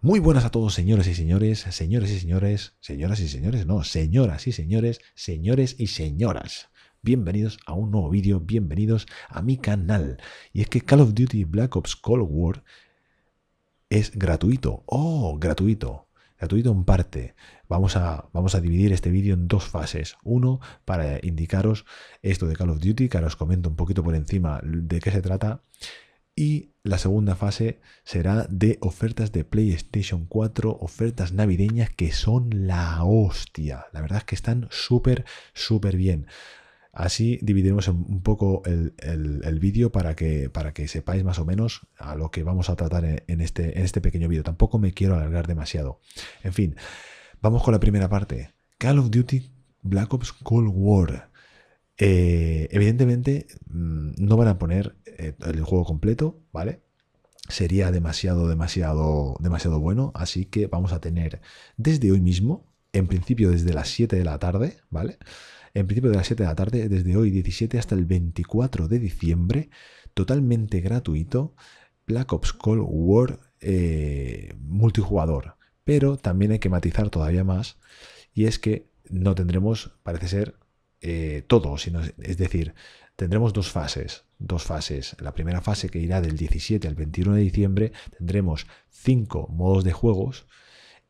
Muy buenas a todos, señores y señores, señores y señores, señoras y señores, no, señoras y señores, señores y señoras. Bienvenidos a un nuevo vídeo, bienvenidos a mi canal. Y es que Call of Duty Black Ops Cold War es gratuito. ¡Oh, gratuito! gratuito en parte. Vamos a, vamos a dividir este vídeo en dos fases. Uno, para indicaros esto de Call of Duty, que ahora os comento un poquito por encima de qué se trata. Y la segunda fase será de ofertas de PlayStation 4, ofertas navideñas que son la hostia. La verdad es que están súper, súper bien. Así dividiremos un poco el, vídeo para que, para que sepáis más o menos a lo que vamos a tratar en, este, en este pequeño vídeo. Tampoco me quiero alargar demasiado. En fin, vamos con la primera parte. Call of Duty Black Ops Cold War. Eh, evidentemente mm, no van a poner eh, el juego completo, ¿vale? Sería demasiado, demasiado, demasiado bueno. Así que vamos a tener desde hoy mismo, en principio desde las 7 de la tarde, ¿vale? En principio de las 7 de la tarde, desde hoy 17 hasta el 24 de diciembre, totalmente gratuito, Black Ops Cold War eh, multijugador. Pero también hay que matizar todavía más, y es que no tendremos, parece ser, eh, todo, es decir, tendremos dos fases, dos fases. La primera fase que irá del 17 al 21 de diciembre tendremos cinco modos de juegos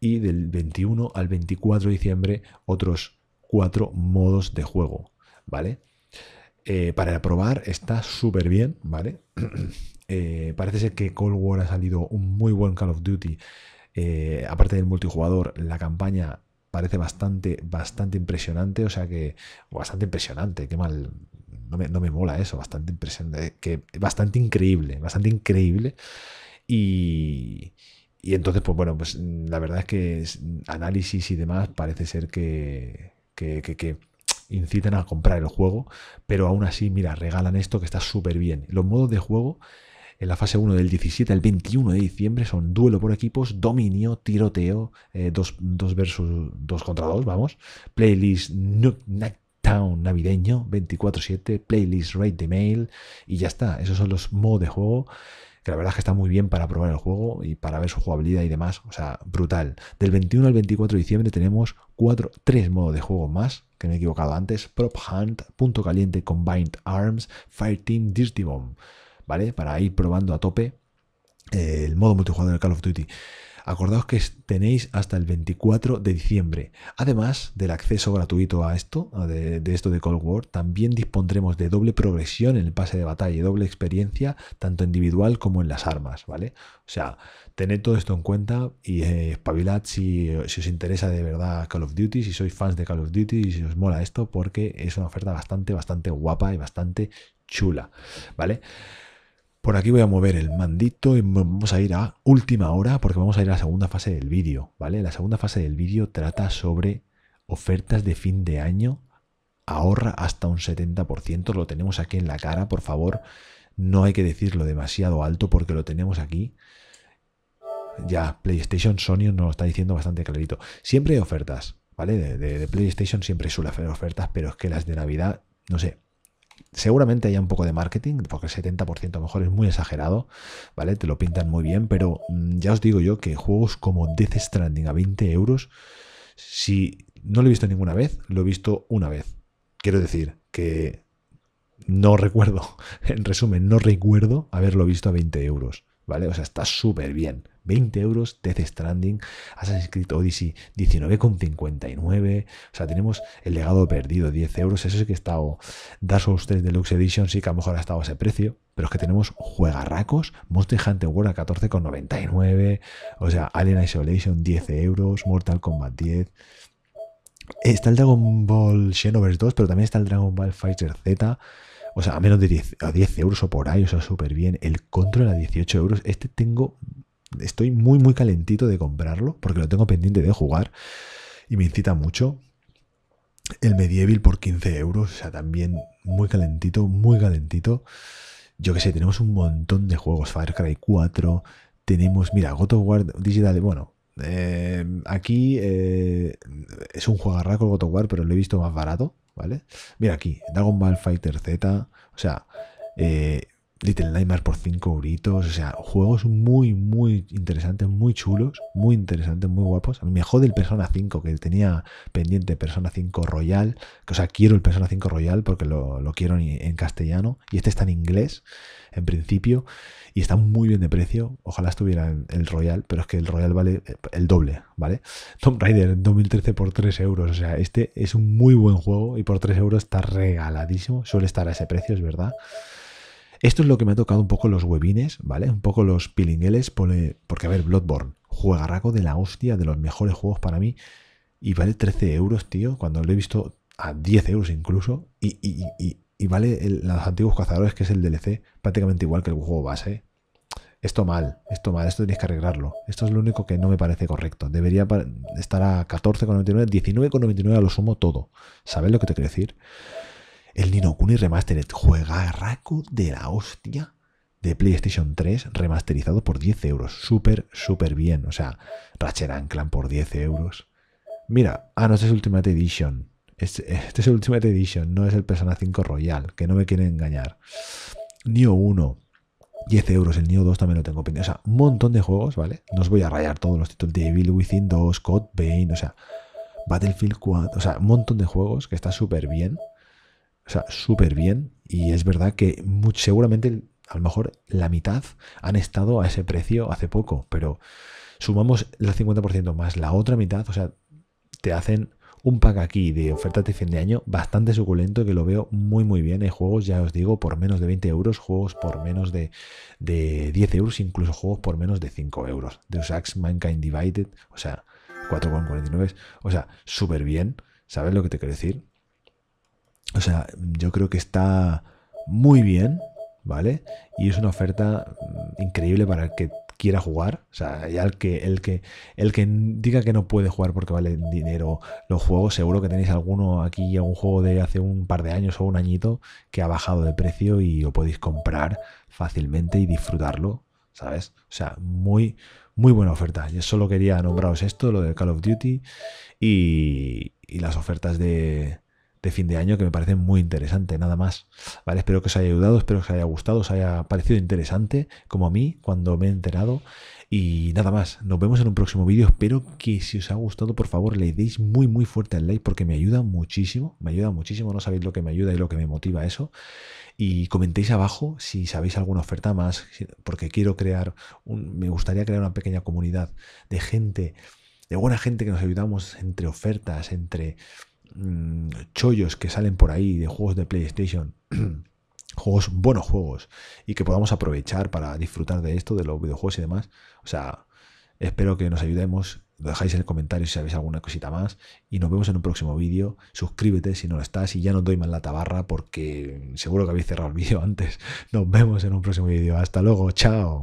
y del 21 al 24 de diciembre otros cuatro modos de juego, ¿vale? Eh, para probar está súper bien, ¿vale? Eh, parece ser que Cold War ha salido un muy buen Call of Duty. aparte del multijugador, la campaña parece bastante, bastante impresionante, o sea que, bastante impresionante, qué mal, no me, mola eso, bastante impresionante, que, bastante increíble, bastante increíble. Y, y entonces, pues bueno, pues la verdad es que análisis y demás parece ser que, que, que incitan a comprar el juego, pero aún así, mira, regalan esto que está súper bien. Los modos de juego en la fase 1 del 17 al 21 de diciembre son duelo por equipos, dominio, tiroteo, 2 eh, versus 2 contra 2, vamos. Playlist Nighttown Town navideño 24-7, playlist Raid the Mail y ya está. Esos son los modos de juego que la verdad es que está muy bien para probar el juego y para ver su jugabilidad y demás. O sea, brutal. Del 21 al 24 de diciembre tenemos 3 modos de juego más, que me he equivocado antes. Prop Hunt, Punto Caliente, Combined Arms, Fireteam, Dirty Bomb. ¿vale? Para ir probando a tope eh, el modo multijugador de Call of Duty. Acordaos que tenéis hasta el 24 de diciembre. Además del acceso gratuito a esto, de, esto de Cold War, también dispondremos de doble progresión en el pase de batalla y doble experiencia, tanto individual como en las armas, ¿vale? O sea, tened todo esto en cuenta y eh, espabilad si, os interesa de verdad Call of Duty, si sois fans de Call of Duty y si os mola esto, porque es una oferta bastante, bastante guapa y bastante chula, ¿vale? vale por aquí voy a mover el mandito y vamos a ir a última hora porque vamos a ir a la segunda fase del vídeo, ¿vale? La segunda fase del vídeo trata sobre ofertas de fin de año, ahorra hasta un 70%, lo tenemos aquí en la cara, por favor, no hay que decirlo demasiado alto porque lo tenemos aquí. Ya, PlayStation Sony nos lo está diciendo bastante clarito. Siempre hay ofertas, ¿vale? De, PlayStation siempre suele hacer ofertas, pero es que las de Navidad, no sé, Seguramente haya un poco de marketing, porque el 70% a mejor es muy exagerado, ¿vale? Te lo pintan muy bien, pero mm, ya os digo yo que juegos como Death Stranding a 20 euros, si no lo he visto ninguna vez, lo he visto una vez. Quiero decir que no recuerdo, en resumen, no recuerdo haberlo visto a 20 euros, ¿vale? O sea, está súper bien. 20 euros, Death Stranding, Assassin's Creed Odyssey 19,59. O sea, tenemos el legado perdido, 10 euros. Eso sí que ha estado. Dark Souls 3 Deluxe Edition sí que a lo mejor ha estado a ese precio. Pero es que tenemos juegarracos, Monster Hunter World a 14,99. O sea, Alien Isolation 10 euros, Mortal Kombat 10. Está el Dragon Ball Xenoverse 2, pero también está el Dragon Ball Fighter Z. O sea, a menos de 10, 10 euros o por ahí, o sea, súper bien. El control a 18 euros. Este tengo estoy muy, muy calentito de comprarlo, porque lo tengo pendiente de jugar y me incita mucho. El Medieval por 15 euros, o sea, también muy calentito, muy calentito. Yo qué sé, tenemos un montón de juegos, Far Cry 4, tenemos, mira, God of War Digital, bueno, eh, aquí eh, es un juego el God of War, pero lo he visto más barato, ¿vale? Mira aquí, Dragon Ball Fighter Z, o sea, eh, Little Nightmares por 5 euritos. O sea, juegos muy, muy interesantes, muy chulos, muy interesantes, muy guapos. A mí me jode el Persona 5, que tenía pendiente Persona 5 Royal. Que, o sea, quiero el Persona 5 Royal porque lo, quiero en, castellano. Y este está en inglés, en principio. Y está muy bien de precio. Ojalá estuviera en el Royal, pero es que el Royal vale eh, el doble, ¿vale? Tomb Raider 2013 por 3 euros. O sea, este es un muy buen juego y por 3 euros está regaladísimo. Suele estar a ese precio, es verdad. Esto es lo que me ha tocado un poco los webines, ¿vale? Un poco los pilingueles, porque a ver, Bloodborne, juegarraco de la hostia, de los mejores juegos para mí, y vale 13 euros, tío, cuando lo he visto a 10 euros incluso, y, vale los antiguos cazadores, que es el DLC, prácticamente igual que el juego base. Esto mal, esto mal, esto tenéis que arreglarlo. Esto es lo único que no me parece correcto. Debería estar a 14,99, 19,99 a lo sumo todo. ¿Sabes lo que te quiero decir? El Nino Kuni Remastered, raco de la hostia de PlayStation 3 remasterizado por 10 euros. Súper, súper bien. O sea, Ratchet Clan por 10 euros. Mira, ah, no, este es Ultimate Edition. Este, este es Ultimate Edition, no es el Persona 5 Royal, que no me quieren engañar. Nio 1, 10 euros. El Nio 2 también lo tengo pendiente. O sea, un montón de juegos, ¿vale? No os voy a rayar todos los títulos. Devil Within 2, Scott Bane, o sea, Battlefield 4, o sea, un montón de juegos que está súper bien. O sea, súper bien. Y es verdad que seguramente a lo mejor la mitad han estado a ese precio hace poco, pero sumamos el 50% más la otra mitad, o sea, te hacen un pack aquí de ofertas de fin de año bastante suculento que lo veo muy muy bien. Hay juegos, ya os digo, por menos de 20 euros, juegos por menos de, 10 euros, incluso juegos por menos de 5 euros. Deus Ex Mankind Divided, o sea, 4,49, o sea, súper bien. ¿Sabes lo que te quiero decir? O sea, yo creo que está muy bien, ¿vale? Y es una oferta mm, increíble para el que quiera jugar. O sea, ya el que, el que, el que diga que no puede jugar porque vale dinero los juegos, seguro que tenéis alguno aquí, algún juego de hace un par de años o un añito que ha bajado de precio y lo podéis comprar fácilmente y disfrutarlo, ¿sabes? O sea, muy, muy buena oferta. Yo solo quería nombraros esto, lo de Call of Duty y las ofertas de, de fin de año que me parece muy interesante, nada más. ¿Vale? Espero que os haya ayudado, espero que os haya gustado, os haya parecido interesante, como a mí, cuando me he enterado. Y nada más, nos vemos en un próximo vídeo. Espero que si os ha gustado, por favor, le deis muy, muy fuerte al like porque me ayuda muchísimo, me ayuda muchísimo, no sabéis lo que me ayuda y lo que me motiva eso. Y comentéis abajo si sabéis alguna oferta más, porque quiero crear, un, me gustaría crear una pequeña comunidad de gente, de buena gente que nos ayudamos entre ofertas, entre Mm, chollos que salen por ahí de juegos de PlayStation, juegos, buenos juegos, y que podamos aprovechar para disfrutar de esto, de los videojuegos y demás. O sea, espero que nos ayudemos. dejáis en el comentario si sabéis alguna cosita más. Y nos vemos en un próximo vídeo. Suscríbete si no lo estás. Y ya no doy más la tabarra porque seguro que habéis cerrado el vídeo antes. Nos vemos en un próximo vídeo. Hasta luego. Chao.